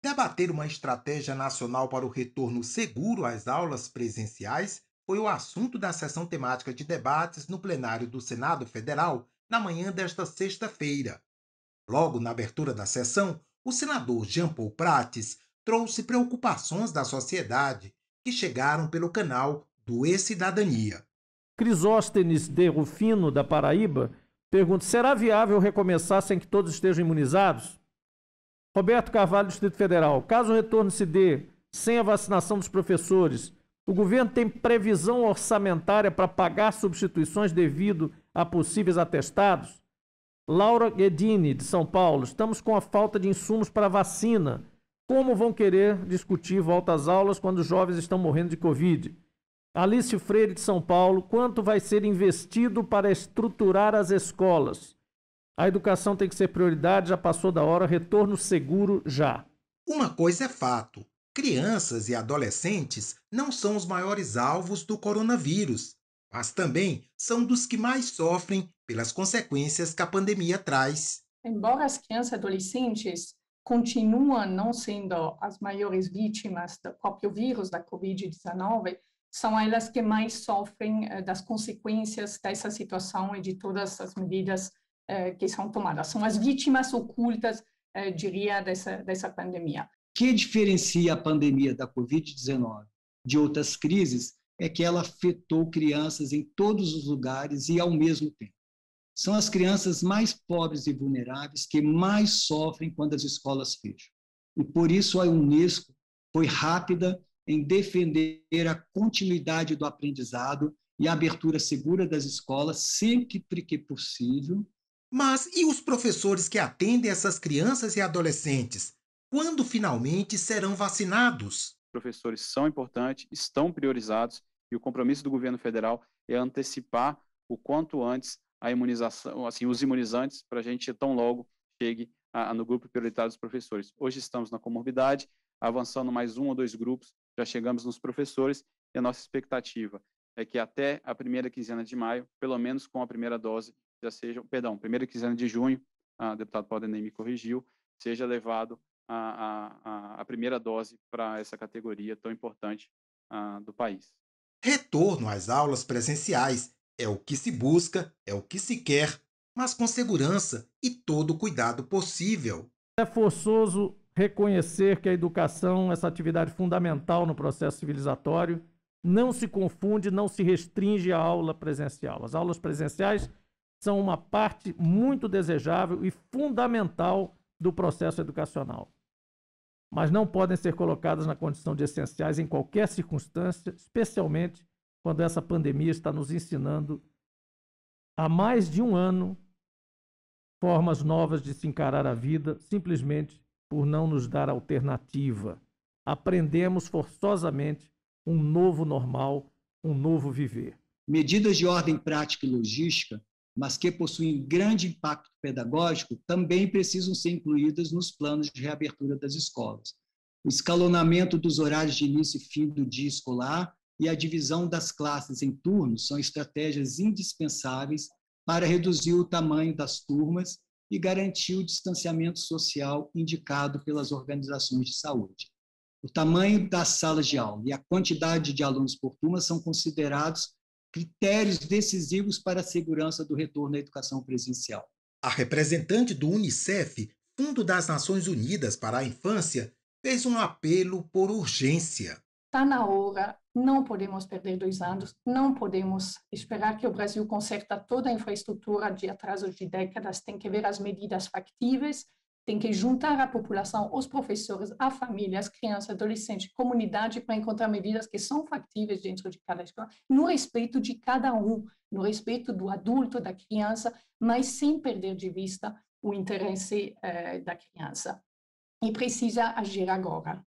Debater uma estratégia nacional para o retorno seguro às aulas presenciais foi o assunto da sessão temática de debates no plenário do Senado Federal na manhã desta sexta-feira. Logo na abertura da sessão, o senador Jean Paul Prates trouxe preocupações da sociedade que chegaram pelo canal do E-Cidadania. Crisóstenes de Rufino, da Paraíba, pergunta: será viável recomeçar sem que todos estejam imunizados? Roberto Carvalho, Distrito Federal. Caso o retorno se dê sem a vacinação dos professores, o governo tem previsão orçamentária para pagar substituições devido a possíveis atestados? Laura Guedini, de São Paulo. Estamos com a falta de insumos para vacina. Como vão querer discutir volta às aulas quando os jovens estão morrendo de Covid? Alice Freire, de São Paulo. Quanto vai ser investido para estruturar as escolas? A educação tem que ser prioridade, já passou da hora, retorno seguro já. Uma coisa é fato: crianças e adolescentes não são os maiores alvos do coronavírus, mas também são dos que mais sofrem pelas consequências que a pandemia traz. Embora as crianças e adolescentes continuam não sendo as maiores vítimas do próprio vírus da Covid-19, são elas que mais sofrem eh, das consequências dessa situação e de todas as medidas é, que são tomadas, são as vítimas ocultas, é, diria, dessa, dessa pandemia. O que diferencia a pandemia da Covid-19 de outras crises é que ela afetou crianças em todos os lugares e ao mesmo tempo. São as crianças mais pobres e vulneráveis que mais sofrem quando as escolas fecham. E por isso a Unesco foi rápida em defender a continuidade do aprendizado e a abertura segura das escolas sempre que possível, mas e os professores que atendem essas crianças e adolescentes? Quando finalmente serão vacinados? Professores são importantes, estão priorizados e o compromisso do governo federal é antecipar o quanto antes a imunização, assim, os imunizantes, para a gente tão logo chegue a, a, no grupo prioritário dos professores. Hoje estamos na comorbidade, avançando mais um ou dois grupos, já chegamos nos professores e a nossa expectativa é que até a primeira quinzena de maio, pelo menos com a primeira dose, já sejam, perdão, primeira quinzena de junho, a deputado Paulinei me corrigiu, seja levado a, a, a primeira dose para essa categoria tão importante a, do país. Retorno às aulas presenciais é o que se busca, é o que se quer, mas com segurança e todo o cuidado possível. É forçoso reconhecer que a educação, essa atividade fundamental no processo civilizatório, não se confunde, não se restringe à aula presencial. As aulas presenciais são uma parte muito desejável e fundamental do processo educacional, mas não podem ser colocadas na condição de essenciais em qualquer circunstância, especialmente quando essa pandemia está nos ensinando há mais de um ano formas novas de se encarar a vida, simplesmente por não nos dar alternativa. Aprendemos forçosamente um novo normal, um novo viver. Medidas de ordem prática e logística, mas que possuem grande impacto pedagógico, também precisam ser incluídas nos planos de reabertura das escolas. O escalonamento dos horários de início e fim do dia escolar e a divisão das classes em turnos são estratégias indispensáveis para reduzir o tamanho das turmas e garantir o distanciamento social indicado pelas organizações de saúde. O tamanho das salas de aula e a quantidade de alunos por turma são considerados critérios decisivos para a segurança do retorno à educação presencial. A representante do UNICEF, Fundo das Nações Unidas para a Infância, fez um apelo por urgência. Está na hora, não podemos perder dois anos, não podemos esperar que o Brasil conserta toda a infraestrutura de atrasos de décadas, tem que ver as medidas factíveis tem que juntar a população, os professores, a família, as crianças, adolescentes, comunidade, para encontrar medidas que são factíveis dentro de cada escola, no respeito de cada um, no respeito do adulto, da criança, mas sem perder de vista o interesse eh, da criança. E precisa agir agora.